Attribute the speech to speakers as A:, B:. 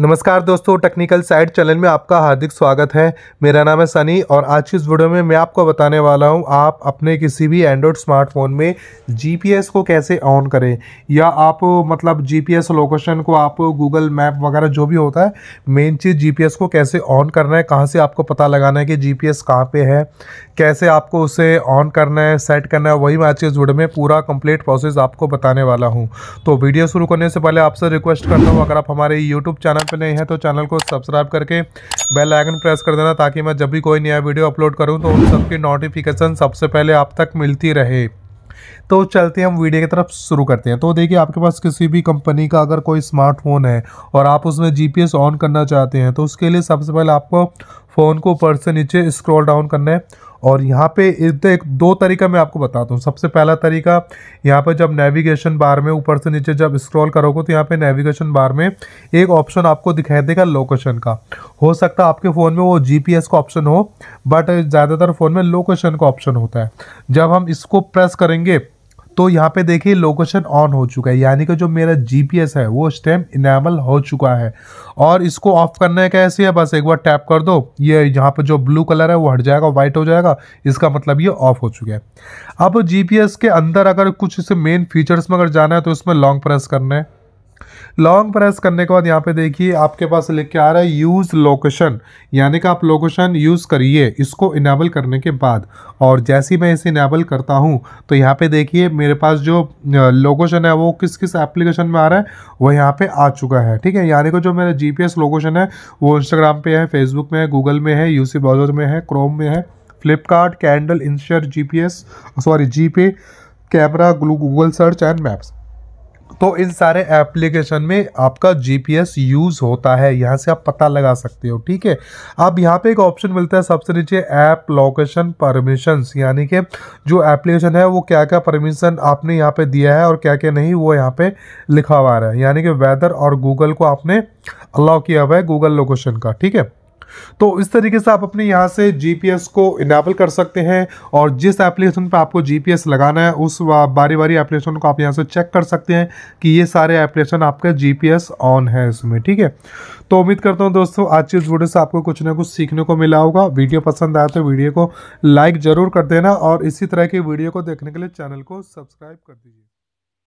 A: नमस्कार दोस्तों technical side channel में आपका हार्दिक स्वागत है मेरा नाम है सनी और आज की इस वीडियो में मैं आपको बताने वाला हूं आप अपने किसी भी एंड्रॉयड स्मार्टफोन में जीपीएस को कैसे ऑन करें या आप मतलब जीपीएस लोकेशन को आप गूगल मैप वगैरह जो भी होता है मेन चीज़ जी को कैसे ऑन करना है कहाँ से आपको पता लगाना है कि जी पी कहाँ पर है कैसे आपको उसे ऑन करना है सेट करना है वही मैं आज के इस वीडियो में पूरा कंप्लीट प्रोसेस आपको बताने वाला हूँ तो वीडियो शुरू करने से पहले आपसे रिक्वेस्ट करता हूँ अगर आप हमारे यूट्यूब चैनल पर नए हैं तो चैनल को सब्सक्राइब करके बेल आइकन प्रेस कर देना ताकि मैं जब भी कोई नया वीडियो अपलोड करूँ तो उन सबकी नोटिफिकेशन सबसे पहले आप तक मिलती रहे तो चलते हम वीडियो की तरफ शुरू करते हैं तो देखिए आपके पास किसी भी कंपनी का अगर कोई स्मार्टफोन है और आप उसमें जीपीएस ऑन करना चाहते हैं तो उसके लिए सबसे पहले आपको फ़ोन को ऊपर से नीचे स्क्रॉल डाउन करना है और यहाँ पे एक दो तरीका मैं आपको बताता हूँ सबसे पहला तरीका यहाँ पर जब नेविगेशन बार में ऊपर से नीचे जब स्क्रॉल करोगे तो यहाँ पे नेविगेशन बार में एक ऑप्शन आपको दिखाई देगा लोकेशन का हो सकता है आपके फ़ोन में वो जीपीएस का ऑप्शन हो बट ज़्यादातर फ़ोन में लोकेशन का ऑप्शन होता है जब हम इसको प्रेस करेंगे तो यहाँ पे देखिए लोकेशन ऑन हो चुका है यानी कि जो मेरा जीपीएस है वो स्टैम्प इनेबल हो चुका है और इसको ऑफ करने का कैसे है बस एक बार टैप कर दो ये यहाँ पर जो ब्लू कलर है वो हट जाएगा वाइट हो जाएगा इसका मतलब ये ऑफ हो चुका है अब जीपीएस के अंदर अगर कुछ इसे मेन फीचर्स में अगर जाना है तो इसमें लॉन्ग प्रेस करना है लॉन्ग प्रेस करने के बाद यहाँ पे देखिए आपके पास लिख के आ रहा है यूज़ लोकेशन यानी कि आप लोकेशन यूज़ करिए इसको इनेबल करने के बाद और जैसे ही मैं इसे इनेबल करता हूँ तो यहाँ पे देखिए मेरे पास जो लोकेशन है वो किस किस एप्लीकेशन में आ रहा है वो यहाँ पे आ चुका है ठीक है यानी कि जो मेरा जी लोकेशन है वो इंस्टाग्राम पर है फेसबुक में है गूगल में है यूसी ब्राउज़र में है क्रोम में है फ्लिपकार्ट कैंडल इंस्टर ji sorry ji camera Google search and maps तो इन सारे एप्लीकेशन में आपका जीपीएस यूज़ होता है यहाँ से आप पता लगा सकते हो ठीक है अब यहाँ पे एक ऑप्शन मिलता है सबसे नीचे ऐप लोकेशन परमिशंस यानी कि जो एप्लीकेशन है वो क्या क्या परमिशन आपने यहाँ पे दिया है और क्या क्या नहीं वो यहाँ पे लिखा हुआ है यानी कि वेदर और गूगल को आपने अलाउ किया हुआ है गूगल लोकेशन का ठीक है तो इस तरीके से आप अपने यहाँ से जीपीएस को इनेबल कर सकते हैं और जिस एप्लीकेशन पर आपको जीपीएस लगाना है उस बारी बारी एप्लीकेशन को आप यहाँ से चेक कर सकते हैं कि ये सारे एप्लीकेशन आपका जीपीएस ऑन है इसमें ठीक है तो उम्मीद करता हूँ दोस्तों आज की इस वीडियो से आपको कुछ ना कुछ सीखने को मिला होगा वीडियो पसंद आया तो वीडियो को लाइक ज़रूर कर देना और इसी तरह की वीडियो को देखने के लिए चैनल को सब्सक्राइब कर दीजिए